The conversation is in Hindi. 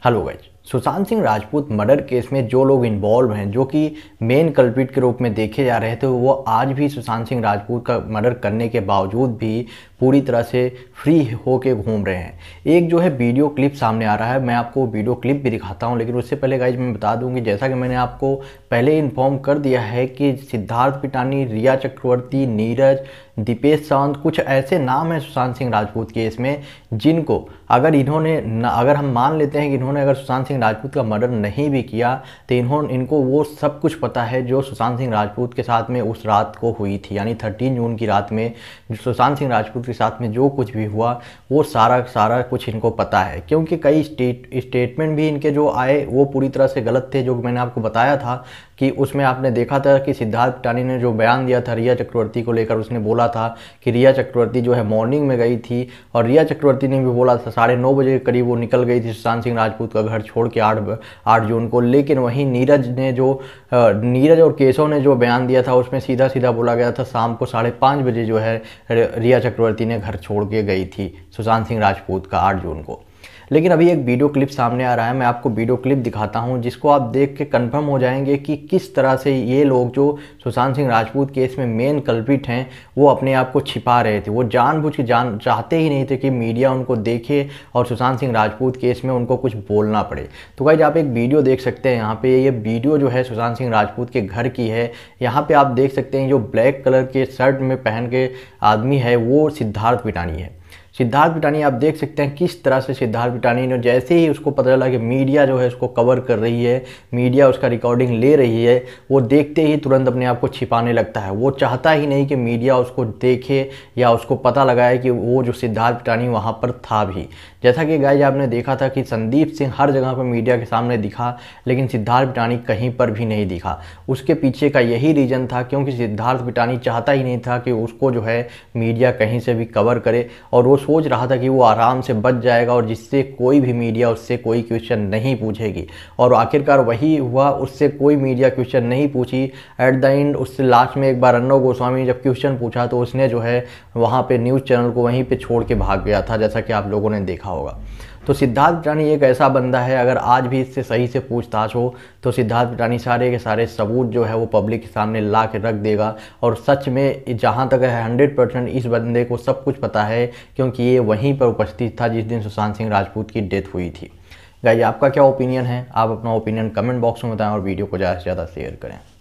Hello guys. Sushant Singh Rajput murder case में जो लोग इन्वॉल्व हैं जो कि मेन कल्पिट के रूप में देखे जा रहे थे तो वो आज भी सुशांत सिंह राजपूत का मर्डर करने के बावजूद भी पूरी तरह से फ्री हो के घूम रहे हैं एक जो है वीडियो क्लिप सामने आ रहा है मैं आपको वीडियो क्लिप भी दिखाता हूँ लेकिन उससे पहले गाइज मैं बता दूँगी जैसा कि मैंने आपको पहले इन्फॉर्म कर दिया है कि सिद्धार्थ पिटानी रिया चक्रवर्ती नीरज दीपेश सावंत कुछ ऐसे नाम हैं सुशांत सिंह राजपूत के इसमें जिनको अगर इन्होंने अगर हम मान लेते हैं कि इन्होंने अगर सुशांत सिंह सिंह राजपूत का मर्डर नहीं भी किया तो इन्होंने इनको वो सब कुछ पता है जो सुशांत सिंह राजपूत के साथ में उस रात को हुई थी यानी थर्टीन जून की रात में सुशांत सिंह राजपूत के साथ में जो कुछ भी हुआ वो सारा सारा कुछ इनको पता है क्योंकि कई स्टेट स्टेटमेंट भी इनके जो आए वो पूरी तरह से गलत थे जो मैंने आपको बताया था कि उसमें आपने देखा था कि सिद्धार्थ पटानी ने जो बयान दिया था रिया चक्रवर्ती को लेकर उसने बोला था कि रिया चक्रवर्ती जो है मॉर्निंग में गई थी और रिया चक्रवर्ती ने भी बोला था साढ़े नौ बजे के करीब वो निकल गई थी सुशांत सिंह राजपूत का घर छोड़ छोड़ के आठ आठ जून को लेकिन वहीं नीरज ने जो नीरज और केशव ने जो बयान दिया था उसमें सीधा सीधा बोला गया था शाम को साढ़े पाँच बजे जो है रिया चक्रवर्ती ने घर छोड़ के गई थी सुशांत सिंह राजपूत का आठ जून को लेकिन अभी एक वीडियो क्लिप सामने आ रहा है मैं आपको वीडियो क्लिप दिखाता हूँ जिसको आप देख के कन्फर्म हो जाएंगे कि किस तरह से ये लोग जो सुशांत सिंह राजपूत केस में मेन कल्पिट हैं वो अपने आप को छिपा रहे थे वो जानबूझ के जान चाहते ही नहीं थे कि मीडिया उनको देखे और सुशांत सिंह राजपूत केस में उनको कुछ बोलना पड़े तो भाई आप एक वीडियो देख सकते हैं यहाँ पे ये वीडियो जो है सुशांत सिंह राजपूत के घर की है यहाँ पर आप देख सकते हैं जो ब्लैक कलर के शर्ट में पहन के आदमी है वो सिद्धार्थ पिटानी है सिद्धार्थ पिटानी आप देख सकते हैं किस तरह से सिद्धार्थ पिटानी ने जैसे ही उसको पता चला कि मीडिया जो है उसको कवर कर रही है मीडिया उसका रिकॉर्डिंग ले रही है वो देखते ही तुरंत अपने आप को छिपाने लगता है वो चाहता ही नहीं कि मीडिया उसको देखे या उसको पता लगाए कि वो जो सिद्धार्थ पिटानी वहाँ पर था भी जैसा कि गाय आपने देखा था कि संदीप सिंह हर जगह पर मीडिया के सामने दिखा लेकिन सिद्धार्थ पिटानी कहीं पर भी नहीं दिखा उसके पीछे का यही रीज़न था क्योंकि सिद्धार्थ पिटानी चाहता ही नहीं था कि उसको जो है मीडिया कहीं से भी कवर करे और वो सोच रहा था कि वो आराम से बच जाएगा और जिससे कोई भी मीडिया उससे कोई क्वेश्चन नहीं पूछेगी और आखिरकार वही हुआ उससे कोई मीडिया क्वेश्चन नहीं पूछी एट द एंड उससे लास्ट में एक बार अन्नव गोस्वामी ने जब क्वेश्चन पूछा तो उसने जो है वहाँ पर न्यूज़ चैनल को वहीं पर छोड़ के भाग गया था जैसा कि आप लोगों ने देखा होगा तो सिद्धार्थ पिटानी एक ऐसा बंदा है अगर आज भी इससे सही से पूछताछ हो तो सिद्धार्थ पिटानी सारे के सारे सबूत जो है वो पब्लिक के सामने ला के रख देगा और सच में जहाँ तक है हंड्रेड परसेंट इस बंदे को सब कुछ पता है क्योंकि ये वहीं पर उपस्थित था जिस दिन सुशांत सिंह राजपूत की डेथ हुई थी गाइए आपका क्या ओपिनियन है आप अपना ओपिनियन कमेंट बॉक्स में बताएं और वीडियो को ज़्यादा से ज़्यादा शेयर करें